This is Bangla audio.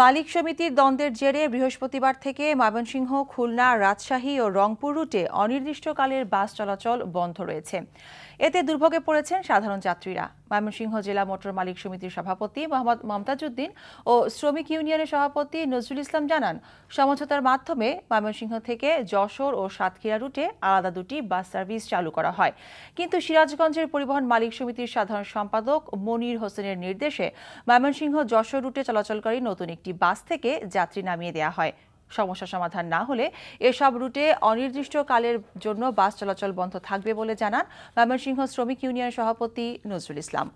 মালিক সমিতির দ্বন্দ্বের জেরে বৃহস্পতিবার থেকে ময়মনসিংহ খুলনা রাজশাহী ও রংপুর রুটে অনির্দিষ্টকালের বাস চলাচল বন্ধ রয়েছে এতে দুর্ভোগে পড়েছেন সাধারণ যাত্রীরা ময়মনসিংহ জেলা মোটর মালিক সমিতির সভাপতি মোহাম্মদ মমতাজউদ্দিন ও শ্রমিক ইউনিয়নের সভাপতি নজরুল ইসলাম জানান সমঝোতার মাধ্যমে ময়মনসিংহ থেকে যশোর ও সাতক্ষীরা রুটে আলাদা দুটি বাস সার্ভিস চালু করা হয় কিন্তু সিরাজগঞ্জের পরিবহন মালিক সমিতির সাধারণ সম্পাদক মনির হোসেনের নির্দেশে ময়মনসিংহ যশোর রুটে চলাচলকারী নতুন একটি বাস থেকে যাত্রী নামিয়ে দেয়া হয় সমস্যা সমাধান না হলে এসব রুটে অনির্দিষ্টকালের জন্য বাস চলাচল বন্ধ থাকবে বলে জানান ময়মনসিংহ শ্রমিক ইউনিয়ন সভাপতি নজরুল ইসলাম